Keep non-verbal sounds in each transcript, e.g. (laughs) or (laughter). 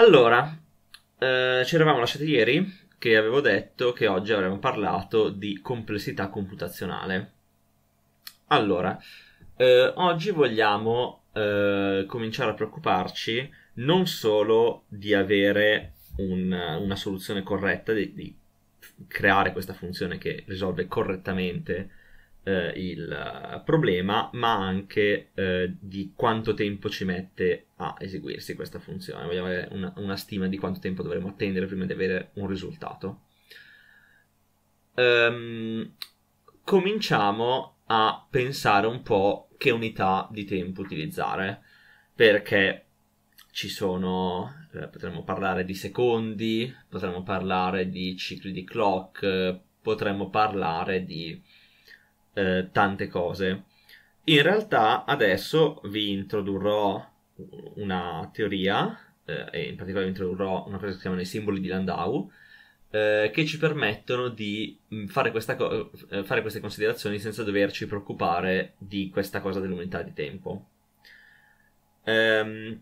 Allora, eh, ci eravamo lasciati ieri che avevo detto che oggi avremmo parlato di complessità computazionale. Allora, eh, oggi vogliamo eh, cominciare a preoccuparci non solo di avere un, una soluzione corretta, di, di creare questa funzione che risolve correttamente eh, il eh, problema, ma anche eh, di quanto tempo ci mette a eseguirsi questa funzione. Vogliamo avere una, una stima di quanto tempo dovremo attendere prima di avere un risultato. Um, cominciamo a pensare un po' che unità di tempo utilizzare, perché ci sono, eh, potremmo parlare di secondi, potremmo parlare di cicli di clock, potremmo parlare di eh, tante cose. In realtà adesso vi introdurrò una teoria, eh, e in particolare vi introdurrò una cosa che si chiamano i simboli di Landau, eh, che ci permettono di mm, fare, co- eh, fare queste considerazioni senza doverci preoccupare di questa cosa dell'unità di tempo. Ehm,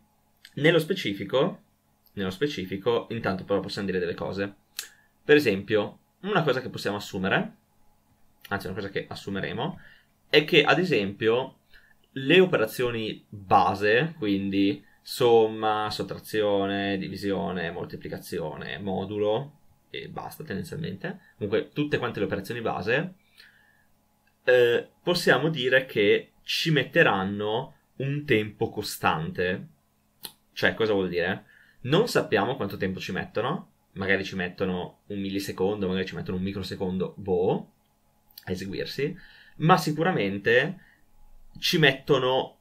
nello specifico, nello specifico, intanto però possiamo dire delle cose. Per esempio, una cosa che possiamo assumere anzi è una cosa che assumeremo, è che ad esempio le operazioni base, quindi somma, sottrazione, divisione, moltiplicazione, modulo e basta tendenzialmente, comunque tutte quante le operazioni base, eh, possiamo dire che ci metteranno un tempo costante. Cioè, cosa vuol dire? Non sappiamo quanto tempo ci mettono, magari ci mettono un millisecondo, magari ci mettono un microsecondo, boh, a eseguirsi, ma sicuramente ci mettono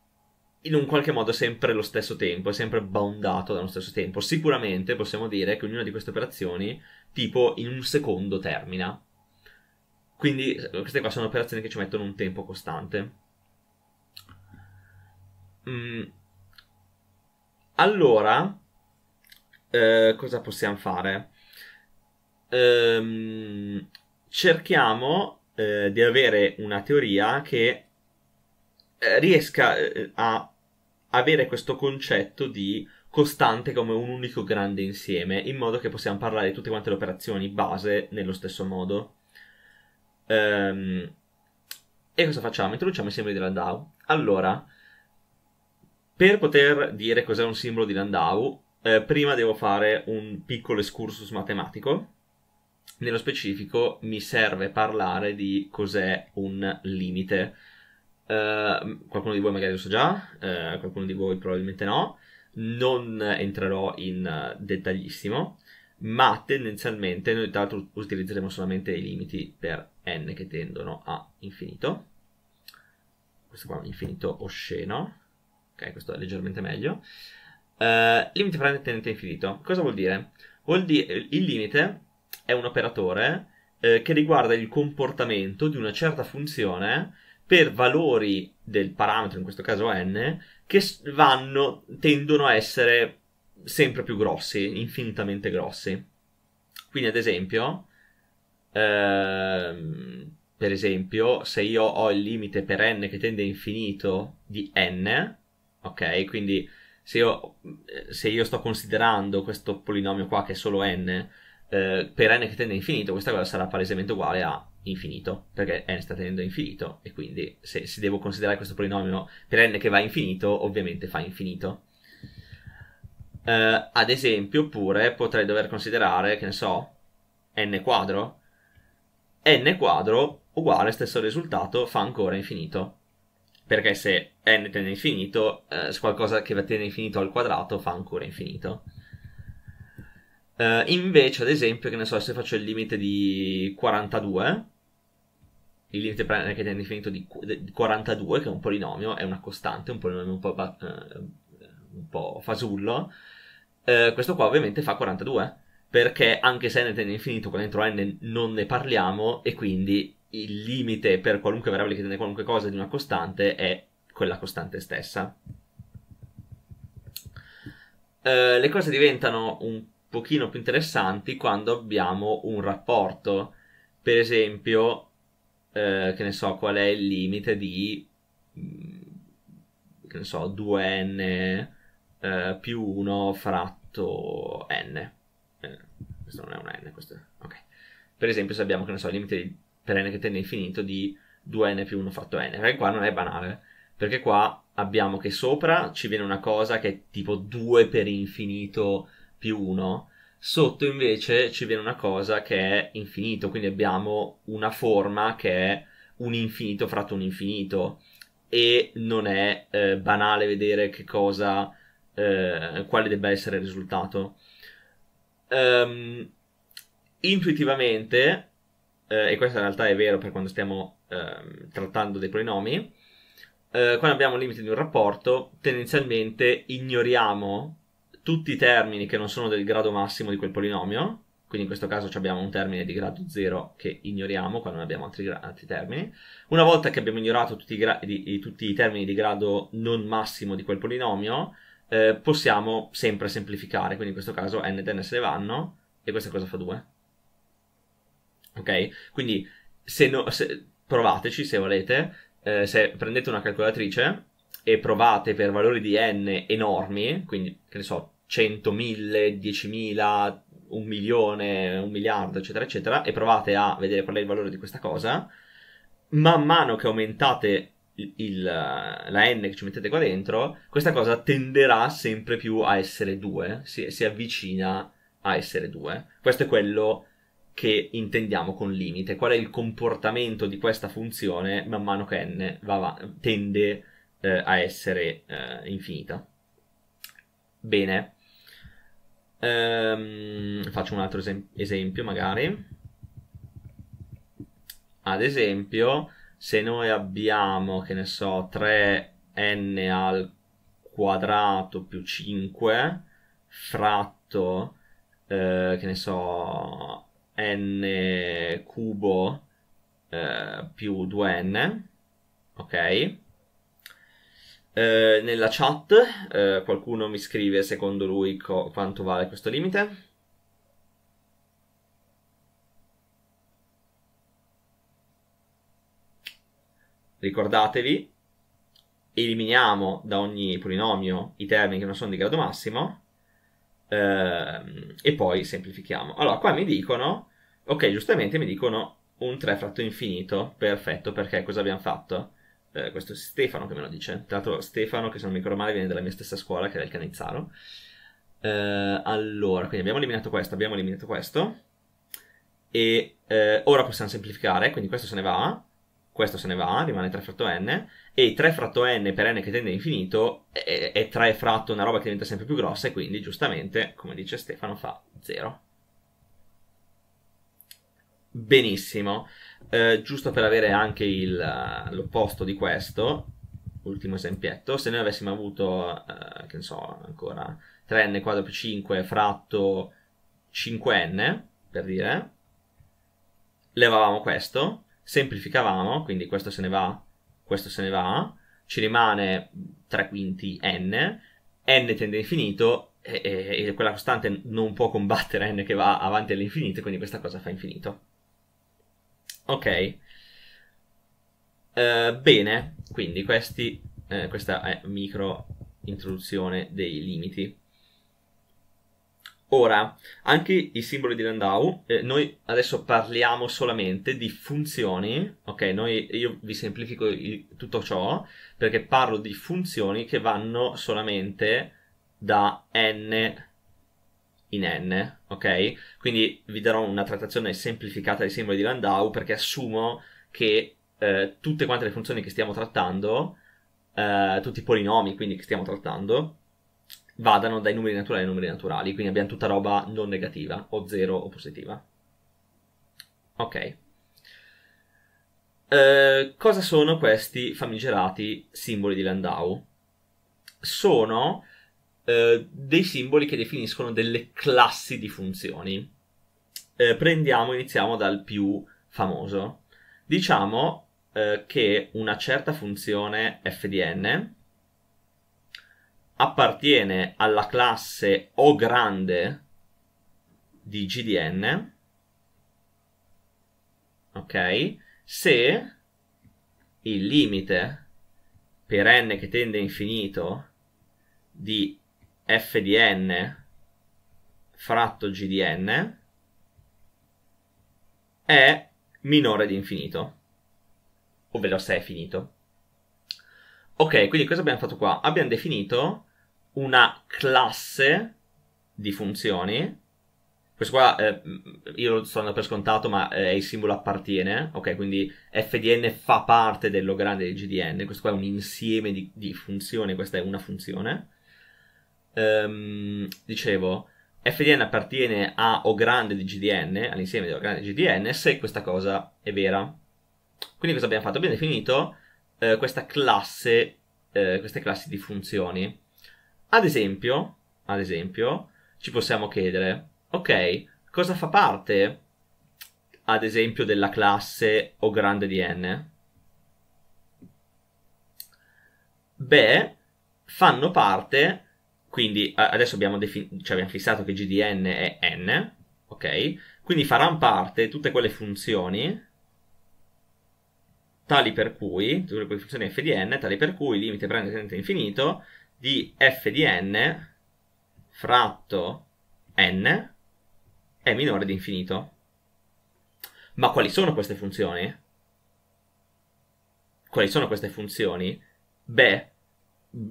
in un qualche modo sempre lo stesso tempo, è sempre boundato dallo stesso tempo. Sicuramente possiamo dire che ognuna di queste operazioni, tipo in un secondo, termina. Quindi queste qua sono operazioni che ci mettono un tempo costante. Mm. Allora, eh, cosa possiamo fare? Ehm, cerchiamo eh, di avere una teoria che eh, riesca eh, a avere questo concetto di costante come un unico grande insieme, in modo che possiamo parlare di tutte quante le operazioni base nello stesso modo. Ehm, e cosa facciamo? Introduciamo i simboli di Landau. Allora, per poter dire cos'è un simbolo di Landau, eh, prima devo fare un piccolo excursus matematico nello specifico mi serve parlare di cos'è un limite. Uh, qualcuno di voi magari lo sa già, uh, qualcuno di voi probabilmente no. Non entrerò in uh, dettaglissimo, ma tendenzialmente noi tra l'altro utilizzeremo solamente i limiti per n che tendono a infinito. Questo qua è un infinito osceno. Ok, questo è leggermente meglio. Eh, limite fra n tendente a infinito. Cosa vuol dire? Vuol dire il limite è un operatore eh, che riguarda il comportamento di una certa funzione per valori del parametro, in questo caso n, che vanno, tendono a essere sempre più grossi, infinitamente grossi. Quindi, ad esempio, ehm, per esempio, se io ho il limite per n che tende a infinito di n, ok? Quindi se io, eh, se io sto considerando questo polinomio qua che è solo n eh, per n che tende a infinito, questa cosa sarà palesemente uguale a infinito, perché n sta tenendo a infinito, e quindi se, si devo considerare questo polinomio per n che va a infinito, ovviamente fa infinito. Eh, ad esempio, oppure potrei dover considerare, che ne so, n quadro, n quadro uguale stesso risultato fa ancora infinito. Perché se n tende a infinito, eh, qualcosa che va a infinito al quadrato fa ancora infinito. Uh, invece, ad esempio, che ne so, se faccio il limite di 42, il limite che tiene definito di 42, che è un polinomio, è una costante, un polinomio un po', uh, un po fasullo, uh, questo qua ovviamente fa 42, perché anche se n tende infinito, qua dentro n non ne parliamo, e quindi il limite per qualunque variabile che tiene qualunque cosa di una costante è quella costante stessa. le cose diventano un pochino più interessanti quando abbiamo un rapporto. Per esempio, eh, che ne so, qual è il limite di, mm, che ne so, 2n eh, più 1 fratto n. Eh, questo non è un n, questo è... ok. Per esempio, se abbiamo, che ne so, il limite di, per n che tende infinito di 2n più 1 fratto n, perché qua non è banale, perché qua abbiamo che sopra ci viene una cosa che è tipo 2 per infinito più 1, sotto invece ci viene una cosa che è infinito, quindi abbiamo una forma che è un infinito fratto un infinito e non è eh, banale vedere che cosa, eh, quale debba essere il risultato. Um, intuitivamente, eh, e questo in realtà è vero per quando stiamo ehm, trattando dei polinomi, eh, quando abbiamo il limite di un rapporto, tendenzialmente ignoriamo tutti i termini che non sono del grado massimo di quel polinomio, quindi in questo caso abbiamo un termine di grado 0 che ignoriamo quando non abbiamo altri, altri, termini. Una volta che abbiamo ignorato tutti i, gra- di, i, tutti i termini di grado non massimo di quel polinomio, eh, possiamo sempre semplificare, quindi in questo caso n ed n se ne vanno, e questa cosa fa 2. Ok? Quindi se no, se, provateci se volete, eh, se prendete una calcolatrice e provate per valori di n enormi, quindi che ne so, 100, 1000, 10.000, un milione, un miliardo, eccetera, eccetera, e provate a vedere qual è il valore di questa cosa, man mano che aumentate il, il, eh, la n che ci mettete qua dentro, questa cosa tenderà sempre più a essere 2, si, si avvicina a essere 2. Questo è quello che intendiamo con limite, qual è il comportamento di questa funzione man mano che n va, tende eh, a essere eh, infinita. Bene, Ehm, faccio un altro esem- esempio magari. Ad esempio, se noi abbiamo, che ne so, 3n al quadrato più 5 fratto, eh, che ne so, n cubo eh, più 2n, ok? Eh, nella chat eh, qualcuno mi scrive secondo lui co- quanto vale questo limite. Ricordatevi, eliminiamo da ogni polinomio i termini che non sono di grado massimo eh, e poi semplifichiamo. Allora, qua mi dicono, ok, giustamente mi dicono un 3 fratto infinito, perfetto, perché cosa abbiamo fatto? eh, questo è Stefano che me lo dice, tra l'altro Stefano che se non mi ricordo male viene dalla mia stessa scuola che era il Canizzaro. Eh, allora, quindi abbiamo eliminato questo, abbiamo eliminato questo e eh, ora possiamo semplificare, quindi questo se ne va, questo se ne va, rimane 3 fratto n, e 3 fratto n per n che tende all'infinito eh, eh, è, è 3 fratto una roba che diventa sempre più grossa e quindi giustamente, come dice Stefano, fa 0. Benissimo. Eh, giusto per avere anche il, eh, l'opposto di questo, ultimo esempietto, se noi avessimo avuto, eh, che ne so, ancora 3n quadro più 5 fratto 5n, per dire, levavamo questo, semplificavamo, quindi questo se ne va, questo se ne va, ci rimane 3 quinti n, n tende a infinito e, e, e quella costante non può combattere n che va avanti all'infinito, quindi questa cosa fa infinito. Ok. Uh, bene, quindi questi, uh, questa è micro introduzione dei limiti. Ora, anche i simboli di Landau, eh, noi adesso parliamo solamente di funzioni, ok? Noi, io vi semplifico il, tutto ciò perché parlo di funzioni che vanno solamente da n in N, ok? Quindi vi darò una trattazione semplificata dei simboli di Landau perché assumo che eh, tutte quante le funzioni che stiamo trattando, eh, tutti i polinomi quindi che stiamo trattando, vadano dai numeri naturali ai numeri naturali, quindi abbiamo tutta roba non negativa, o zero o positiva. Ok. Eh, cosa sono questi famigerati simboli di Landau? Sono eh, dei simboli che definiscono delle classi di funzioni. Eh, prendiamo, iniziamo dal più famoso. Diciamo eh, che una certa funzione f di n appartiene alla classe O grande di g di n, ok? Se il limite per n che tende a infinito di f di n fratto g di n è minore di infinito, ovvero se è finito. Ok, quindi cosa abbiamo fatto qua? Abbiamo definito una classe di funzioni. Questo qua eh, io lo sto andando per scontato, ma eh, il simbolo appartiene, ok? Quindi f di n fa parte del Logrande di g di n, questo qua è un insieme di, di funzioni, questa è una funzione ehm, dicevo, FDN appartiene a O grande di GDN, all'insieme di O grande di GDN, se questa cosa è vera. Quindi cosa abbiamo fatto? Abbiamo definito eh, questa classe, eh, queste classi di funzioni. Ad esempio, ad esempio, ci possiamo chiedere, ok, cosa fa parte, ad esempio, della classe O grande di N? Beh, fanno parte quindi adesso abbiamo, defin- cioè abbiamo fissato che GDN è n, ok? Quindi faranno parte tutte quelle funzioni tali per cui, tutte quelle funzioni f di n, tali per cui limite prende tendente infinito di f di n fratto n è minore di infinito. Ma quali sono queste funzioni? Quali sono queste funzioni? Beh,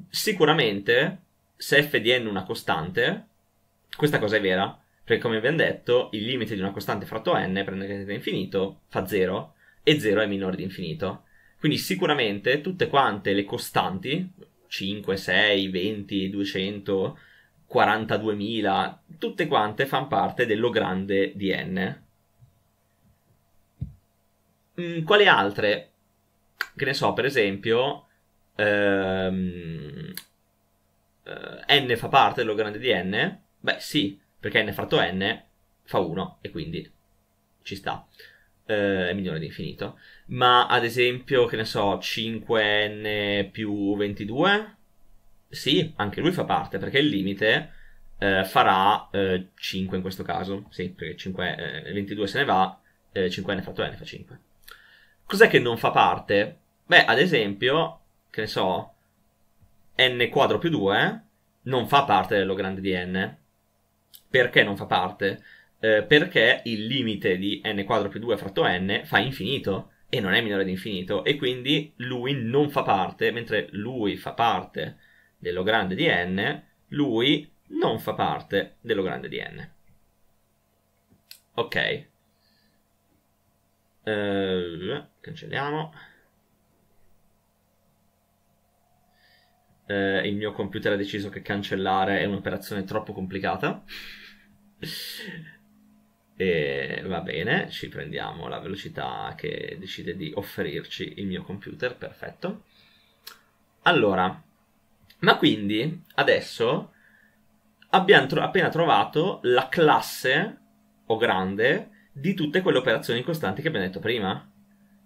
sicuramente se fdn è una costante, questa cosa è vera, perché come abbiamo detto, il limite di una costante fratto n, prendendo da infinito, fa 0, e 0 è minore di infinito. Quindi sicuramente tutte quante le costanti, 5, 6, 20, 200, 42.000, tutte quante fanno parte dello grande di n. Mm, quali altre? Che ne so, per esempio, ehm, n fa parte dello grande di n? Beh sì, perché n fratto n fa 1 e quindi ci sta. Eh, è migliore di infinito. Ma ad esempio, che ne so, 5n più 22? Sì, anche lui fa parte perché il limite eh, farà eh, 5 in questo caso. Sì, perché 5, 22 eh, se ne va, 5n eh, fratto n fa 5. Cos'è che non fa parte? Beh, ad esempio, che ne so, n quadro più 2 non fa parte dello grande di n. Perché non fa parte? Eh, perché il limite di n quadro più 2 fratto n fa infinito e non è minore di infinito e quindi lui non fa parte, mentre lui fa parte dello grande di n, lui non fa parte dello grande di n. Ok. Eh, cancelliamo. eh, il mio computer ha deciso che cancellare è un'operazione troppo complicata. (laughs) E va bene, ci prendiamo la velocità che decide di offrirci il mio computer, perfetto. Allora, ma quindi adesso abbiamo tro- appena trovato la classe o grande di tutte quelle operazioni costanti che abbiamo detto prima.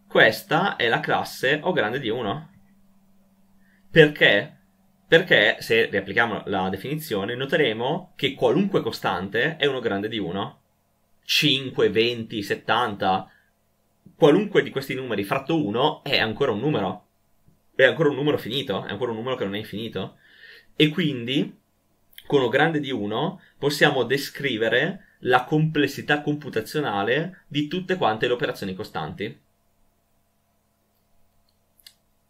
Questa è la classe o grande di 1. Perché? Perché se riapplichiamo la definizione, noteremo che qualunque costante è uno grande di 1. 5, 20, 70, qualunque di questi numeri fratto 1 è ancora un numero. È ancora un numero finito, è ancora un numero che non è infinito. E quindi, con o grande di 1, possiamo descrivere la complessità computazionale di tutte quante le operazioni costanti.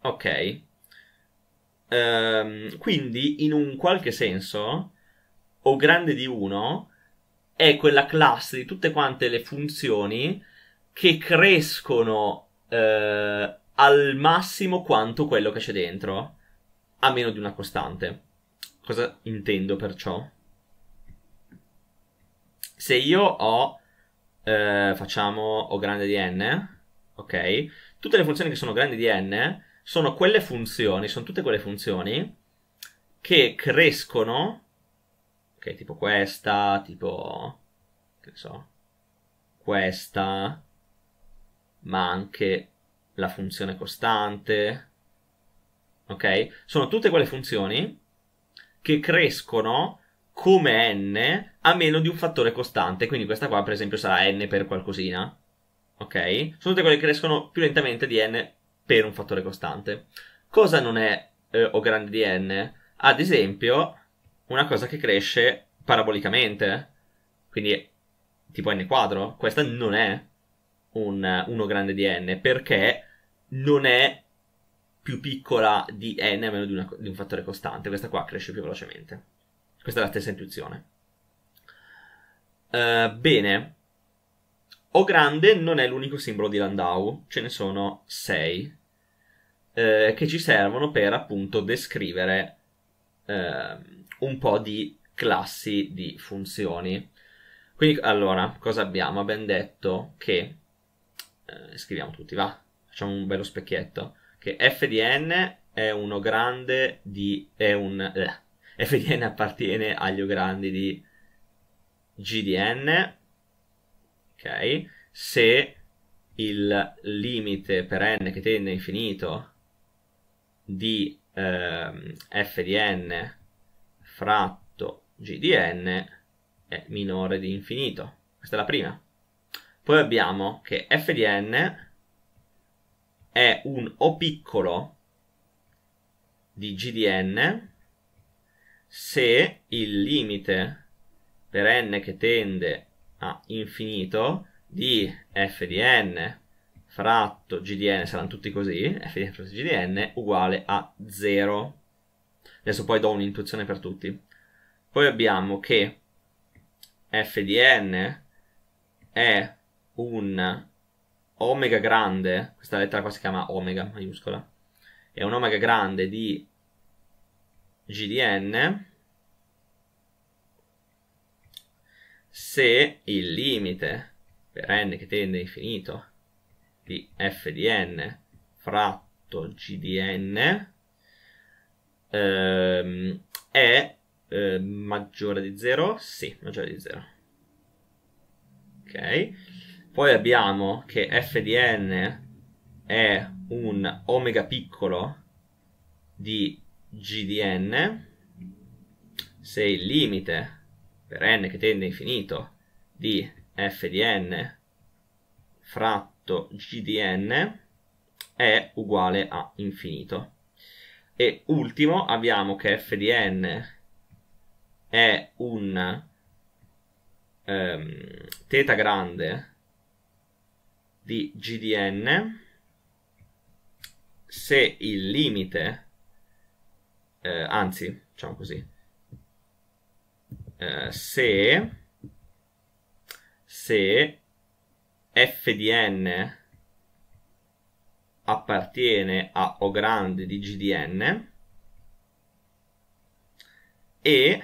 Ok, Ehm, quindi, in un qualche senso, O grande di 1 è quella classe di tutte quante le funzioni che crescono eh, al massimo quanto quello che c'è dentro, a meno di una costante. Cosa intendo perciò? Se io ho, eh, facciamo, O grande di n, ok? Tutte le funzioni che sono grandi di n sono quelle funzioni, sono tutte quelle funzioni che crescono, ok, tipo questa, tipo, che so, questa, ma anche la funzione costante, ok? Sono tutte quelle funzioni che crescono come n a meno di un fattore costante, quindi questa qua per esempio sarà n per qualcosina, ok? Sono tutte quelle che crescono più lentamente di n per un fattore costante. Cosa non è eh, o grande di n? Ad esempio, una cosa che cresce parabolicamente, quindi tipo n quadro, questa non è un O grande di n perché non è più piccola di n a meno di, una, di un fattore costante, questa qua cresce più velocemente. Questa è la stessa intuizione. Uh, bene, o grande non è l'unico simbolo di Landau, ce ne sono 6 eh, che ci servono per appunto descrivere eh, un po' di classi di funzioni. Quindi allora, cosa abbiamo? Abbiamo detto che, eh, scriviamo tutti, va, facciamo un bello specchietto, che f di n è uno grande di, è un, f di n appartiene agli o grandi di g di n, ok, se il limite per n che tende a infinito di eh, f di n fratto g di n è minore di infinito. Questa è la prima. Poi abbiamo che f di n è un O piccolo di g di n se il limite per n che tende a infinito di f di n fratto gdn saranno tutti così, f fratto gdn uguale a 0. Adesso poi do un'intuizione per tutti. Poi abbiamo che f è un omega grande, questa lettera qua si chiama omega maiuscola, è un omega grande di GDN se il limite per n che tende a infinito di f di n fratto g di n ehm, è eh, maggiore di 0? Sì, maggiore di 0. Ok. Poi abbiamo che f di n è un omega piccolo di g di n se il limite per n che tende a infinito di f di n fratto detto gdn è uguale a infinito. E ultimo abbiamo che f di n è un ehm, teta grande di gdn se il limite, eh, anzi, diciamo così, eh, se, se FDN appartiene a O grande di GDN e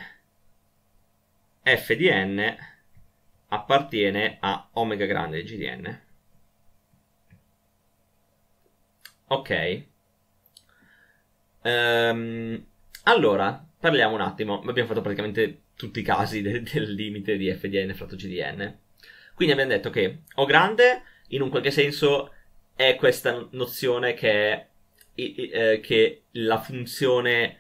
FDN appartiene a omega grande di G Ok. Um, allora, parliamo un attimo. Abbiamo fatto praticamente tutti i casi de del limite di FDN fratto GDN. Quindi abbiamo detto che O grande, in un qualche senso, è questa nozione che, eh, che la funzione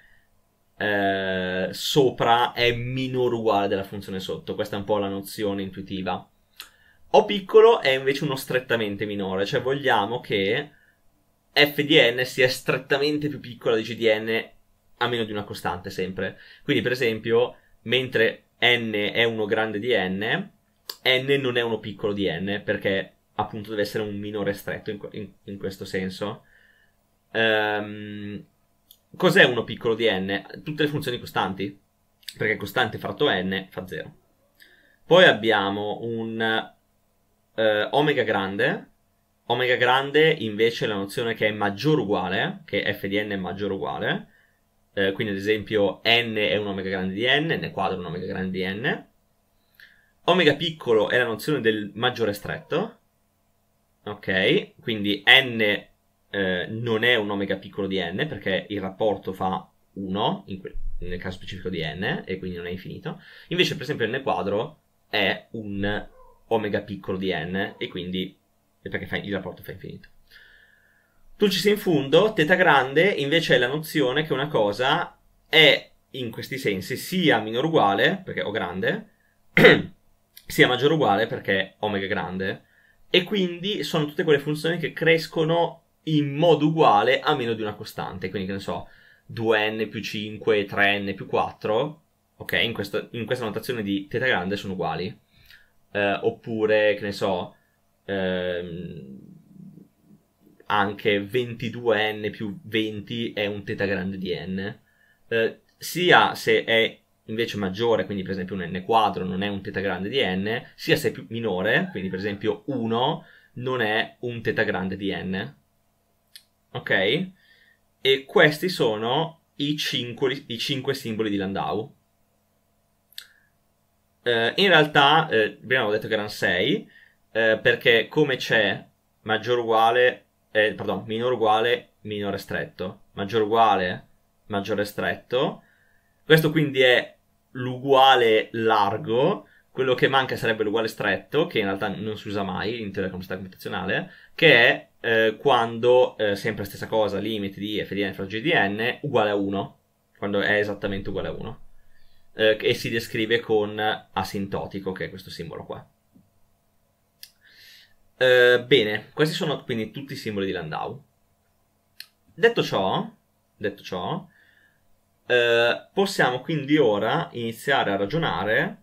eh, sopra è minore uguale della funzione sotto. Questa è un po' la nozione intuitiva. O piccolo è invece uno strettamente minore, cioè vogliamo che f di n sia strettamente più piccola di g di n a meno di una costante sempre. Quindi, per esempio, mentre n è uno grande di n, n non è uno piccolo di n perché appunto deve essere un minore stretto in, in, in questo senso. Um, cos'è uno piccolo di n? Tutte le funzioni costanti, perché costante fratto n fa 0. Poi abbiamo un uh, omega grande, omega grande invece è la nozione che è maggiore o uguale, che f di n è maggiore o uguale, uh, quindi ad esempio n è un omega grande di n, n quadro è un omega grande di n, omega piccolo è la nozione del maggiore stretto, ok? Quindi n eh, non è un omega piccolo di n perché il rapporto fa 1 que- nel caso specifico di n e quindi non è infinito. Invece, per esempio, n quadro è un omega piccolo di n e quindi è perché fa, il rapporto fa infinito. Tu ci sei in fundo, teta grande invece è la nozione che una cosa è in questi sensi sia minore o uguale, perché o grande, (clears throat) sia maggiore o uguale perché omega è grande e quindi sono tutte quelle funzioni che crescono in modo uguale a meno di una costante, quindi che ne so, 2n più 5, 3n più 4, ok, in, questo, in questa notazione di teta grande sono uguali, eh, oppure che ne so, ehm, anche 22n più 20 è un teta grande di n, eh, sia se è invece maggiore, quindi per esempio un n quadro non è un teta grande di n, sia se è più minore, quindi per esempio 1 non è un teta grande di n. Ok? E questi sono i 5, i 5 simboli di Landau. Eh, in realtà, eh, prima avevo detto che erano 6, eh, perché come c'è maggiore uguale, eh, pardon, minore uguale, minore stretto, maggiore uguale, maggiore stretto, questo quindi è l'uguale largo, quello che manca sarebbe l'uguale stretto, che in realtà non si usa mai in teoria complessità computazionale, che è eh, quando, eh, sempre stessa cosa, limite di FDN fra GDN uguale a 1, quando è esattamente uguale a 1, eh, e si descrive con asintotico, che è questo simbolo qua. Eh, bene, questi sono quindi tutti i simboli di Landau. Detto ciò, detto ciò eh, possiamo quindi ora iniziare a ragionare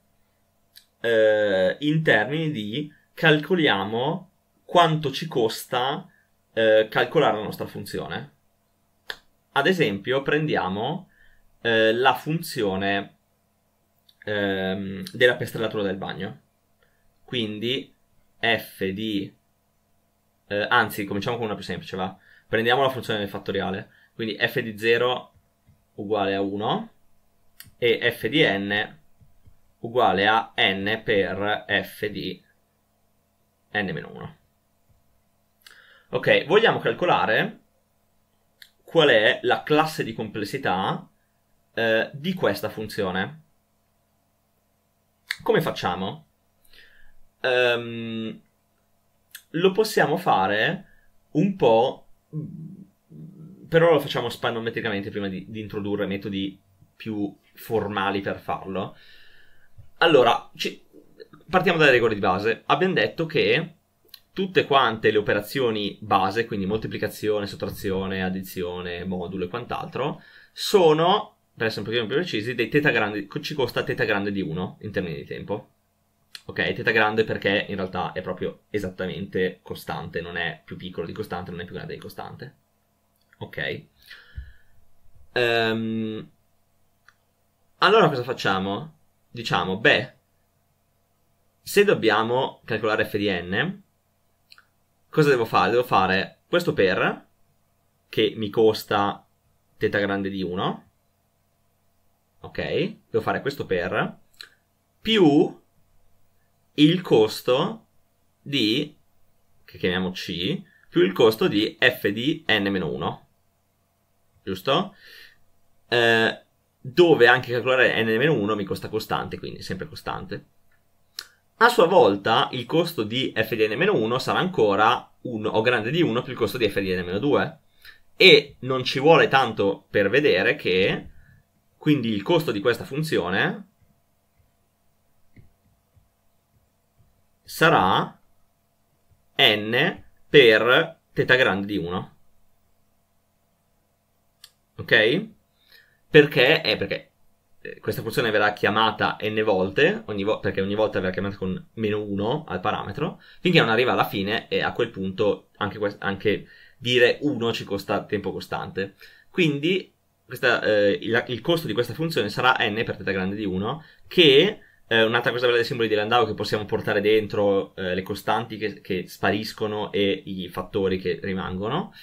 eh, in termini di calcoliamo quanto ci costa eh, calcolare la nostra funzione. Ad esempio, prendiamo eh, la funzione ehm, della piastellatura del bagno. Quindi f di... Eh, anzi, cominciamo con una più semplice, va? Prendiamo la funzione del fattoriale. Quindi f di 0 uguale a 1 e f di n uguale a n per f di n-1. Ok, vogliamo calcolare qual è la classe di complessità eh, di questa funzione. Come facciamo? Um, lo possiamo fare un po' però lo facciamo spannometricamente prima di, di introdurre metodi più formali per farlo. Allora, ci, partiamo dalle regole di base. Abbiamo detto che tutte quante le operazioni base, quindi moltiplicazione, sottrazione, addizione, modulo e quant'altro, sono, per essere un pochino più precisi, dei teta grandi, ci costa teta grande di 1 in termini di tempo. Ok, teta grande perché in realtà è proprio esattamente costante, non è più piccolo di costante, non è più grande di costante. Ok. Ehm, allora cosa facciamo? Diciamo, beh, se dobbiamo calcolare f di n, cosa devo fare? Devo fare questo per, che mi costa θ grande di 1, ok? Devo fare questo per, più il costo di, che chiamiamo c, più il costo di f di n-1 giusto? Eh, dove anche calcolare n-1 mi costa costante, quindi sempre costante. A sua volta il costo di f di n-1 sarà ancora 1 o grande di 1 più il costo di f di n-2 e non ci vuole tanto per vedere che quindi il costo di questa funzione sarà n per θ grande di 1 ok? Perché? Eh, perché eh, questa funzione verrà chiamata n volte, ogni vo- perché ogni volta verrà chiamata con meno 1 al parametro, finché non arriva alla fine e a quel punto anche, que- anche dire 1 ci costa tempo costante. Quindi questa, eh, il, il, costo di questa funzione sarà n per teta grande di 1, che eh, un'altra cosa bella dei simboli di Landau è che possiamo portare dentro eh, le costanti che, che spariscono e i fattori che rimangono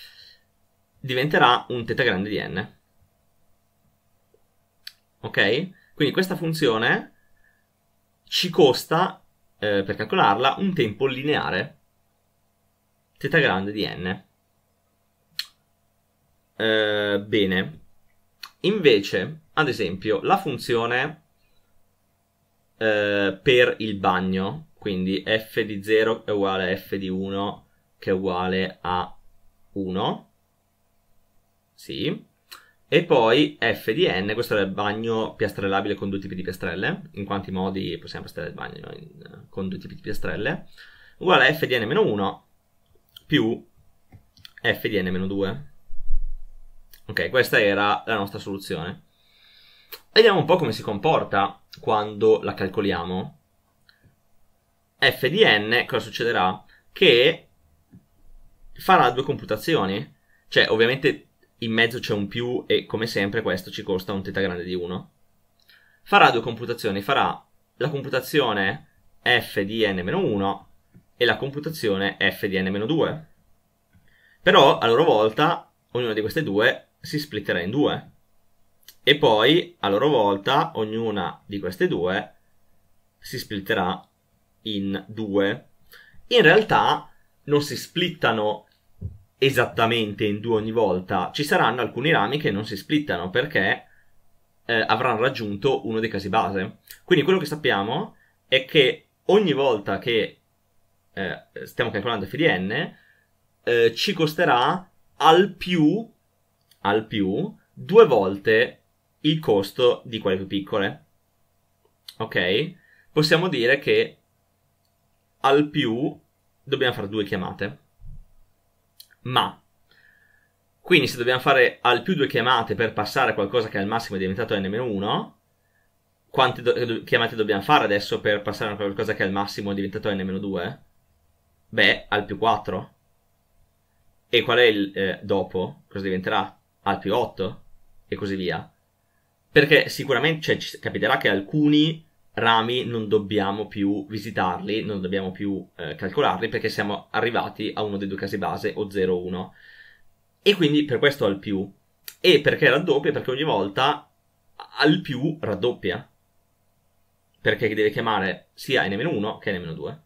diventerà un teta grande di n. Ok? Quindi questa funzione ci costa, eh, per calcolarla, un tempo lineare, teta grande di n. Eh, bene. Invece, ad esempio, la funzione eh, per il bagno, quindi f di 0 è uguale a f di 1 che è uguale a 1, sì. E poi F di N, questo era il bagno piastrellabile con due tipi di piastrelle, in quanti modi possiamo piastrellare il bagno in, con due tipi di piastrelle, uguale a F di N-1 più F di N-2. Ok, questa era la nostra soluzione. Vediamo un po' come si comporta quando la calcoliamo. F di N, cosa succederà? Che farà due computazioni, cioè ovviamente in mezzo c'è un più e come sempre questo ci costa un teta grande di 1. Farà due computazioni, farà la computazione f di n-1 e la computazione f di n-2. Però a loro volta ognuna di queste due si splitterà in due. E poi a loro volta ognuna di queste due si splitterà in due. In realtà non si splittano esattamente in due ogni volta, ci saranno alcuni rami che non si splittano perché eh, avranno raggiunto uno dei casi base. Quindi quello che sappiamo è che ogni volta che eh, stiamo calcolando FDN eh, ci costerà al più, al più due volte il costo di quelle più piccole. Ok? Possiamo dire che al più dobbiamo fare due chiamate ma quindi se dobbiamo fare al più due chiamate per passare a qualcosa che al massimo è diventato n-1, quante do- chiamate dobbiamo fare adesso per passare a qualcosa che al massimo è diventato n-2? Beh, al più 4. E qual è il eh, dopo? Cosa diventerà? Al più 8 e così via. Perché sicuramente cioè, capiterà che alcuni rami non dobbiamo più visitarli, non dobbiamo più eh, calcolarli perché siamo arrivati a uno dei due casi base o 0-1. E quindi per questo al più. E perché raddoppia? Perché ogni volta al più raddoppia. Perché deve chiamare sia n-1 che n-2.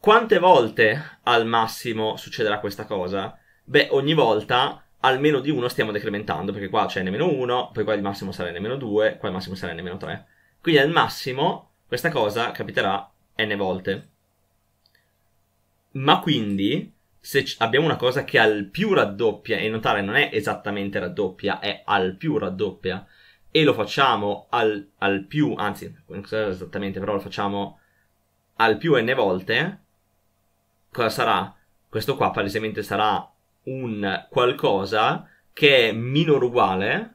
Quante volte al massimo succederà questa cosa? Beh, ogni volta almeno di 1 stiamo decrementando, perché qua c'è n-1, poi qua il massimo sarà n-2, qua il massimo sarà n-3 quindi al massimo questa cosa capiterà n volte. Ma quindi, se abbiamo una cosa che al più raddoppia, e notare non è esattamente raddoppia, è al più raddoppia, e lo facciamo al, al più, anzi, non so esattamente, però lo facciamo al più n volte, cosa sarà? Questo qua palesemente sarà un qualcosa che è minore uguale,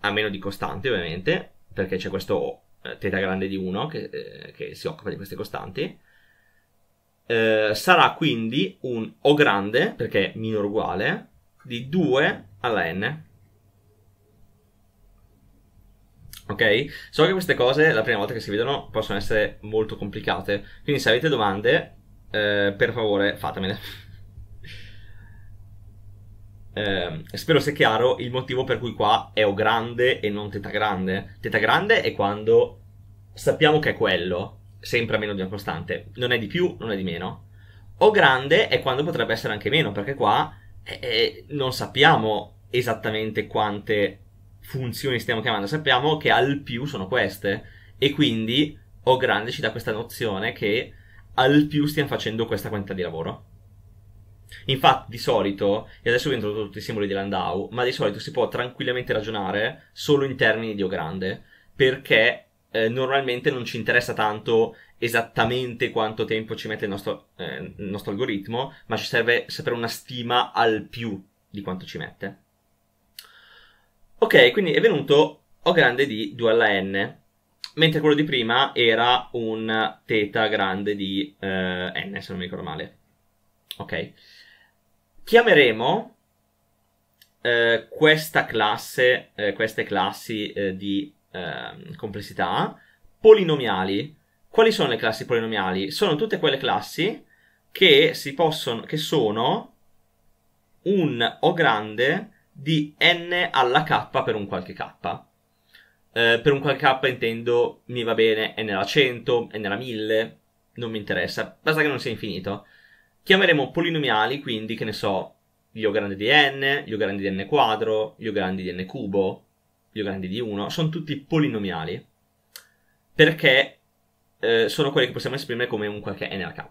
a meno di costante ovviamente, perché c'è questo eh, teta grande di 1 che, eh, che, si occupa di queste costanti. Eh, sarà quindi un O grande, perché è minore uguale, di 2 alla n. Ok? So che queste cose, la prima volta che si vedono, possono essere molto complicate. Quindi se avete domande, eh, per favore fatemele eh, spero sia chiaro il motivo per cui qua è O grande e non teta grande. Teta grande è quando sappiamo che è quello, sempre a meno di una costante. Non è di più, non è di meno. O grande è quando potrebbe essere anche meno, perché qua eh, eh non sappiamo esattamente quante funzioni stiamo chiamando, sappiamo che al più sono queste. E quindi O grande ci dà questa nozione che al più stiamo facendo questa quantità di lavoro. Infatti, di solito, e adesso vi ho introdotto tutti i simboli di Landau, ma di solito si può tranquillamente ragionare solo in termini di O grande, perché eh, normalmente non ci interessa tanto esattamente quanto tempo ci mette il nostro, eh, il nostro algoritmo, ma ci serve sapere una stima al più di quanto ci mette. Ok, quindi è venuto O grande di 2 alla n, mentre quello di prima era un θ grande di eh, n, se non mi ricordo male. Ok. Chiameremo eh, questa classe, eh, queste classi eh, di ehm, complessità polinomiali. Quali sono le classi polinomiali? Sono tutte quelle classi che si possono, che sono un O grande di n alla k per un qualche k. Eh, per un qualche k intendo mi va bene n alla 100, n alla 1000, non mi interessa, basta che non sia infinito. Chiameremo polinomiali quindi, che ne so, gli O grandi di n, gli O grandi di n quadro, gli O grandi di n cubo, gli O grandi di 1, sono tutti polinomiali perché eh, sono quelli che possiamo esprimere come un qualche n alla k.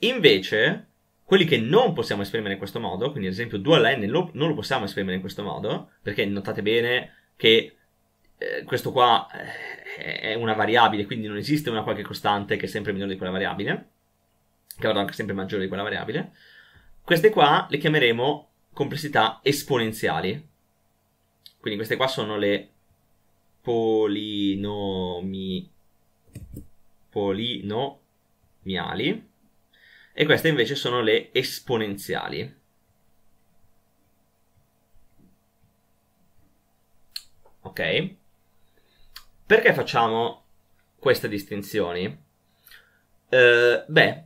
Invece, quelli che non possiamo esprimere in questo modo, quindi ad esempio 2 alla n lo, non lo possiamo esprimere in questo modo, perché notate bene che eh, questo qua eh, è una variabile, quindi non esiste una qualche costante che è sempre migliore di quella variabile che avrà sempre maggiore di quella variabile. Queste qua le chiameremo complessità esponenziali. Quindi queste qua sono le polinomi, polinomiali e queste invece sono le esponenziali. Ok? Perché facciamo queste distinzioni? Eh, beh,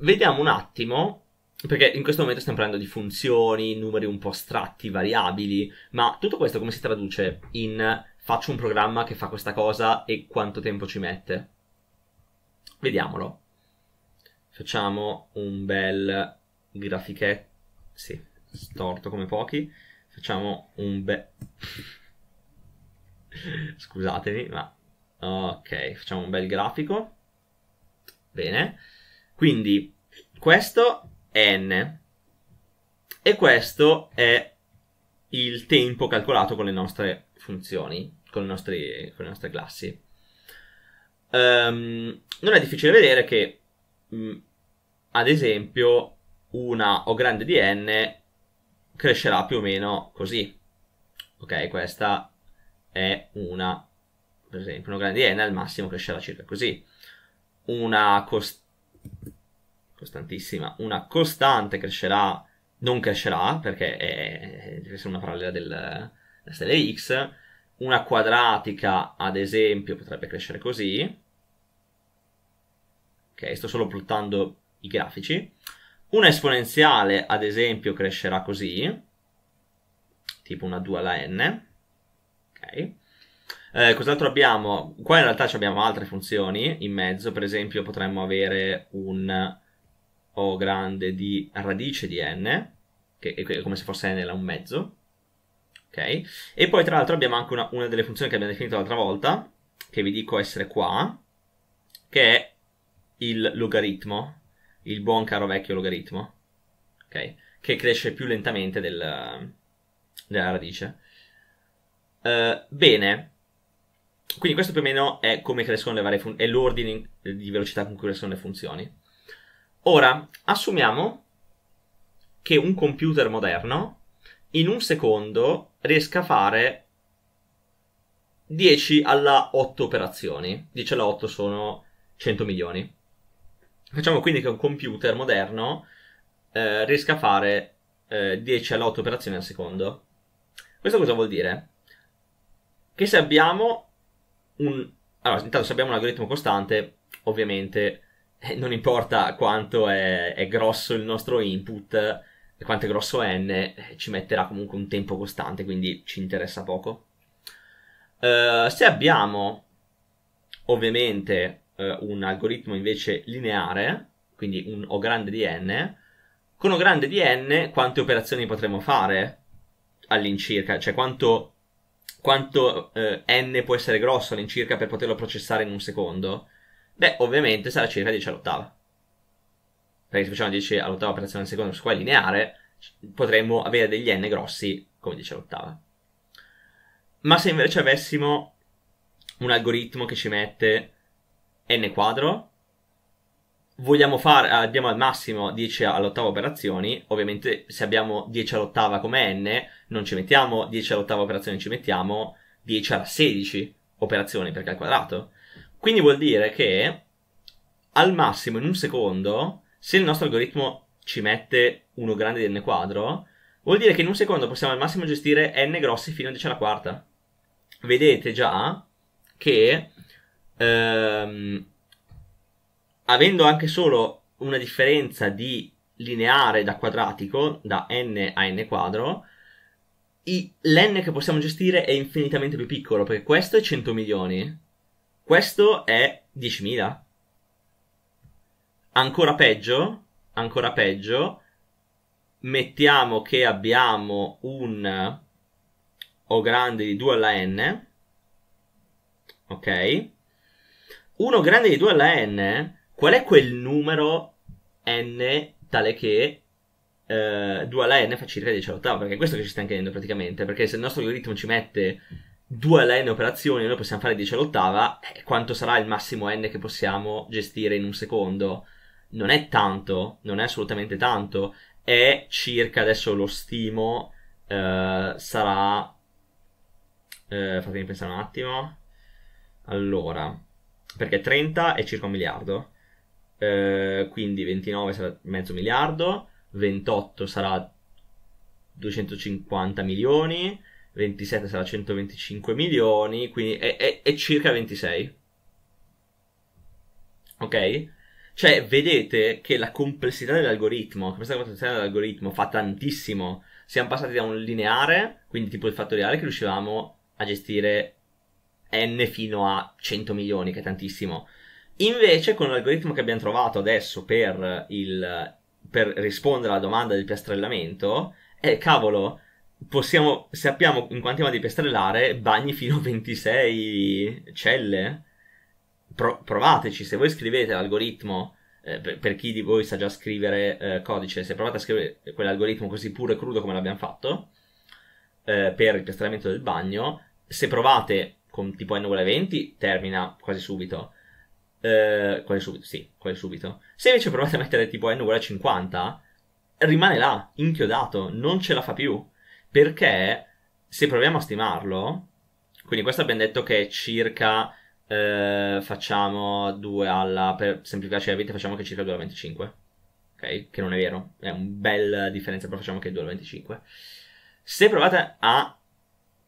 vediamo un attimo, perché in questo momento stiamo parlando di funzioni, numeri un po' astratti, variabili, ma tutto questo come si traduce in faccio un programma che fa questa cosa e quanto tempo ci mette? Vediamolo. Facciamo un bel grafichetto, sì, storto come pochi. Facciamo un bel... (laughs) Scusatemi, ma... Ok, facciamo un bel grafico. Bene. Quindi questo è n e questo è il tempo calcolato con le nostre funzioni, con le nostre, con le nostre classi. Um, non è difficile vedere che, mh, mm, ad esempio, una o grande di n crescerà più o meno così. Ok, questa è una, per esempio, una grande di n al massimo crescerà circa così. Una costante costantissima, una costante crescerà, non crescerà perché è, deve essere una parallela del, della stella X, una quadratica ad esempio potrebbe crescere così, ok, sto solo plottando i grafici, una esponenziale ad esempio crescerà così, tipo una 2 alla n, ok, eh, cos'altro abbiamo? Qua in realtà abbiamo altre funzioni in mezzo, per esempio potremmo avere un O grande di radice di n, che è come se fosse n la un mezzo, ok? E poi tra l'altro abbiamo anche una, una delle funzioni che abbiamo definito l'altra volta, che vi dico essere qua, che è il logaritmo, il buon caro vecchio logaritmo, ok? Che cresce più lentamente del, della radice. Uh, bene, quindi questo più o meno è come crescono le varie funzioni, è l'ordine di velocità con cui crescono le funzioni. Ora, assumiamo che un computer moderno in un secondo riesca a fare 10 alla 8 operazioni. 10 alla 8 sono 100 milioni. Facciamo quindi che un computer moderno eh, riesca a fare eh, 10 alla 8 operazioni al secondo. Questo cosa vuol dire? Che se abbiamo un... Allora, intanto se abbiamo un algoritmo costante, ovviamente eh, non importa quanto è, è, grosso il nostro input e quanto è grosso n, eh, ci metterà comunque un tempo costante, quindi ci interessa poco. Uh, se abbiamo ovviamente uh, un algoritmo invece lineare, quindi un O grande di n, con O grande di n quante operazioni potremo fare all'incirca, cioè quanto quanto eh, n può essere grosso all'incirca per poterlo processare in un secondo, beh, ovviamente sarà circa 10 all'ottava. Perché se facciamo 10 all'ottava operazione al secondo su quella lineare, potremmo avere degli n grossi come 10 all'ottava. Ma se invece avessimo un algoritmo che ci mette n quadro vogliamo fare, eh, abbiamo al massimo 10 all'ottava operazioni, ovviamente se abbiamo 10 all'ottava come n, non ci mettiamo 10 all'ottava operazione, ci mettiamo 10 alla 16 operazioni perché al quadrato. Quindi vuol dire che al massimo in un secondo, se il nostro algoritmo ci mette 1 grande di n quadro, vuol dire che in un secondo possiamo al massimo gestire n grossi fino a 10 alla quarta. Vedete già che ehm, avendo anche solo una differenza di lineare da quadratico, da n a n quadro, i, l'n che possiamo gestire è infinitamente più piccolo, perché questo è 100 milioni, questo è 10.000. Ancora peggio, ancora peggio, mettiamo che abbiamo un O grande di 2 alla n, ok? Uno grande di 2 alla n Qual è quel numero n tale che eh, 2 alla n fa circa 10 all'ottava? Perché è questo che ci sta chiedendo praticamente, perché se il nostro algoritmo ci mette 2 alla n operazioni, noi possiamo fare 10 all'ottava, eh, quanto sarà il massimo n che possiamo gestire in un secondo? Non è tanto, non è assolutamente tanto, è circa adesso lo stimo eh, sarà eh, fatemi pensare un attimo allora perché 30 è circa un miliardo eh, quindi 29 sarà mezzo miliardo, 28 sarà 250 milioni, 27 sarà 125 milioni, quindi è, è, è circa 26. Ok? Cioè, vedete che la complessità dell'algoritmo, questa complessità dell'algoritmo fa tantissimo. Siamo passati da un lineare, quindi tipo il fattoriale, che riuscivamo a gestire n fino a 100 milioni, che è tantissimo Invece, con l'algoritmo che abbiamo trovato adesso per, il, per rispondere alla domanda del piastrellamento, eh, cavolo, possiamo, sappiamo in quanti modi piastrellare bagni fino a 26 celle. Pro, provateci, se voi scrivete l'algoritmo, eh, per, per, chi di voi sa già scrivere eh, codice, se provate a scrivere quell'algoritmo così puro e crudo come l'abbiamo fatto, eh, per il piastrellamento del bagno, se provate con tipo n uguale 20, termina quasi subito. Eh, quale subito? Sì, quale subito. Se invece provate a mettere tipo n uguale a 50, rimane là, inchiodato, non ce la fa più. Perché se proviamo a stimarlo, quindi questo abbiamo detto che è circa eh, facciamo 2 alla, per semplificarci la vita facciamo che è circa 2 alla 25. Ok? Che non è vero, è una bella differenza, però facciamo che 2 alla 25. Se provate a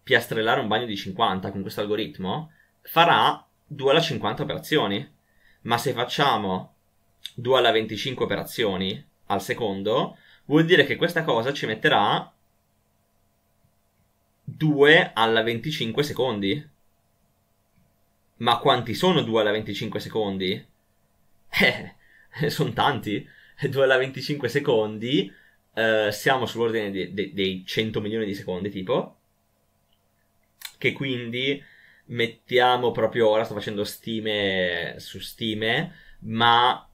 piastrellare un bagno di 50 con questo algoritmo, farà 2 alla 50 operazioni ma se facciamo 2 alla 25 operazioni al secondo, vuol dire che questa cosa ci metterà 2 alla 25 secondi. Ma quanti sono 2 alla 25 secondi? (laughs) Eh, sono tanti. 2 alla 25 secondi, eh, siamo sull'ordine de- de- dei 100 milioni di secondi, tipo, che quindi mettiamo proprio ora, sto facendo stime su stime, ma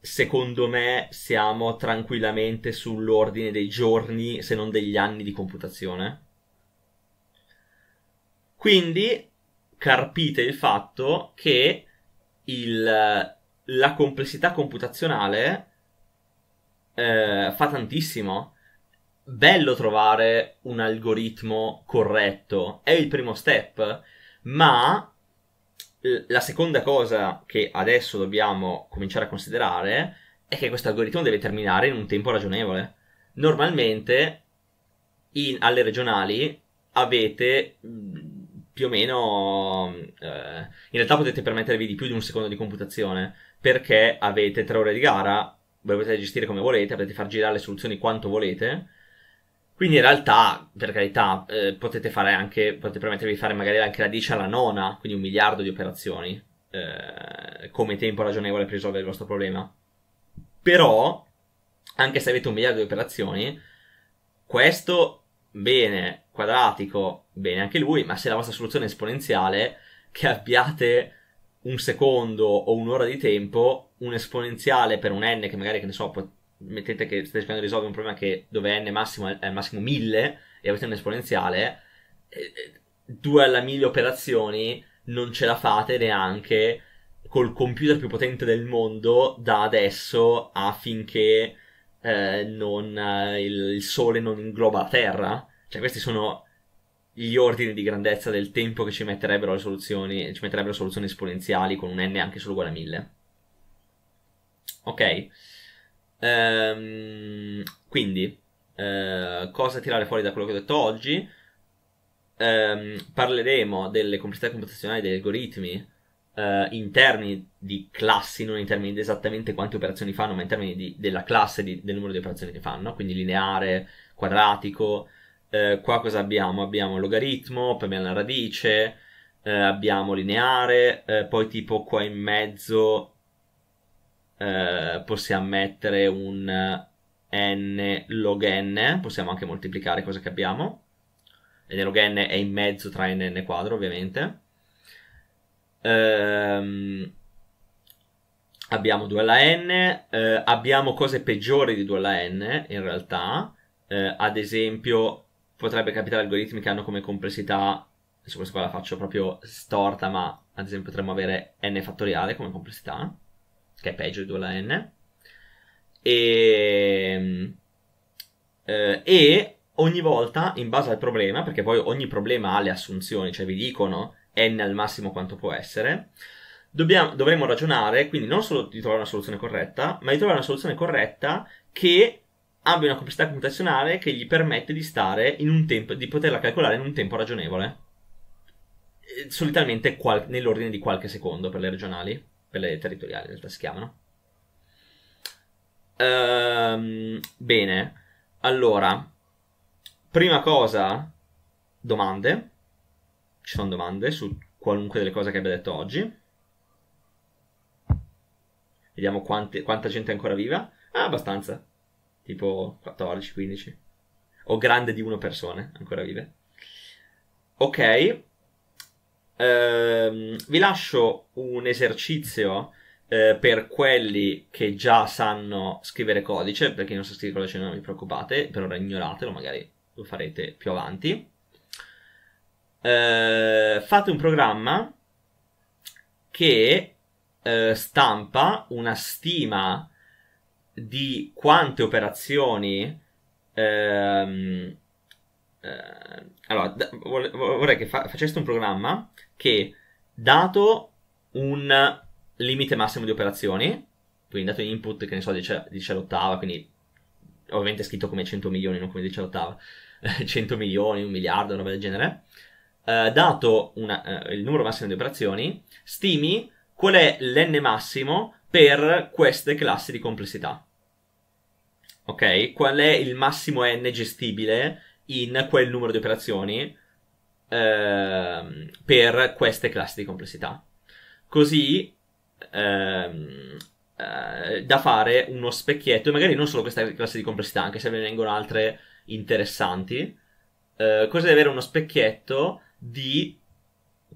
secondo me siamo tranquillamente sull'ordine dei giorni, se non degli anni di computazione. Quindi carpite il fatto che il, la complessità computazionale eh, fa tantissimo. Bello trovare un algoritmo corretto, è il primo step ma la seconda cosa che adesso dobbiamo cominciare a considerare è che questo algoritmo deve terminare in un tempo ragionevole. Normalmente in, alle regionali avete mm, più o meno eh, in realtà potete permettervi di più di un secondo di computazione perché avete tre ore di gara, voi potete gestire come volete, potete far girare le soluzioni quanto volete quindi in realtà, per carità, eh, potete fare anche, potete permettervi di fare magari anche la 10 alla nona, quindi un miliardo di operazioni, eh, come tempo ragionevole per risolvere il vostro problema. Però, anche se avete un miliardo di operazioni, questo, bene, quadratico, bene anche lui, ma se la vostra soluzione è esponenziale, che abbiate un secondo o un'ora di tempo, un esponenziale per un n che magari, che ne so, pot- mettete che state cercando di risolvere un problema che dove n è massimo è al massimo 1000 e avete un'esponenziale, 2 alla 1000 operazioni non ce la fate neanche col computer più potente del mondo da adesso affinché eh, non, eh, il sole non ingloba la Terra. Cioè questi sono gli ordini di grandezza del tempo che ci metterebbero le soluzioni, ci metterebbero soluzioni esponenziali con un n anche solo uguale a 1000. Ok. Ehm, quindi, eh, cosa tirare fuori da quello che ho detto oggi? Ehm, parleremo delle complessità computazionali degli algoritmi eh, in termini di classi, non in termini di esattamente quante operazioni fanno, ma in termini di, della classe di, del numero di operazioni che fanno, quindi lineare, quadratico. Eh, qua cosa abbiamo? Abbiamo logaritmo, poi abbiamo la radice, eh, abbiamo lineare, eh, poi tipo qua in mezzo eh, possiamo mettere un n log n, possiamo anche moltiplicare cosa che abbiamo, n log n è in mezzo tra n e n quadro ovviamente. Ehm, abbiamo 2 alla n, eh, abbiamo cose peggiori di 2 alla n in realtà, eh, ad esempio potrebbe capitare algoritmi che hanno come complessità, adesso questa qua la faccio proprio storta, ma ad esempio potremmo avere n fattoriale come complessità che è peggio di 2 alla N, e, eh, e ogni volta, in base al problema, perché poi ogni problema ha le assunzioni, cioè vi dicono n al massimo quanto può essere, dobbiamo, dovremo ragionare quindi non solo di trovare una soluzione corretta, ma di trovare una soluzione corretta che abbia una complessità computazionale che gli permette di stare in un tempo, di poterla calcolare in un tempo ragionevole. Eh, solitamente qual- nell'ordine di qualche secondo per le regionali quelle territoriali in realtà si chiamano. Ehm, bene, allora, prima cosa, domande. Ci sono domande su qualunque delle cose che abbia detto oggi. Vediamo quante, quanta gente è ancora viva. Ah, abbastanza. Tipo 14, 15. O grande di una persone ancora vive. Ok, Ehm, vi lascio un esercizio eh, per quelli che già sanno scrivere codice, perché non sa scrivere codice non vi preoccupate, per ora ignoratelo, magari lo farete più avanti. Eh, fate un programma che eh, stampa una stima di quante operazioni ehm, eh, allora, vorrei che fa- faceste un programma che dato un limite massimo di operazioni, quindi dato input che ne so dice, dice l'ottava, quindi ovviamente è scritto come 100 milioni, non come dice l'ottava, 100 (laughs) milioni, un miliardo, una roba del genere, eh, dato una, eh, il numero massimo di operazioni, stimi qual è l'N massimo per queste classi di complessità. Ok? Qual è il massimo N gestibile in quel numero di operazioni Ehm, per queste classi di complessità. Così ehm, eh, da fare uno specchietto, e magari non solo queste classi di complessità, anche se ne vengono altre interessanti, eh, così avere uno specchietto di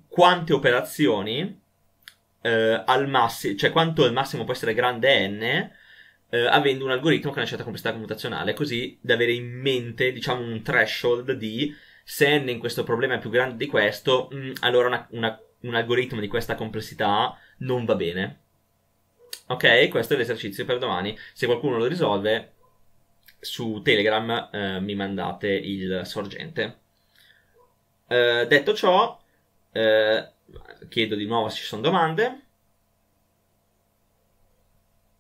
quante operazioni eh, al massimo, cioè quanto al massimo può essere grande n, eh, avendo un algoritmo che ha una certa complessità computazionale, così da avere in mente, diciamo, un threshold di se n in questo problema è più grande di questo, mh, mm, allora una, una, un algoritmo di questa complessità non va bene. Ok, questo è l'esercizio per domani. Se qualcuno lo risolve, su Telegram eh, mi mandate il sorgente. Eh, detto ciò, eh, chiedo di nuovo se ci sono domande.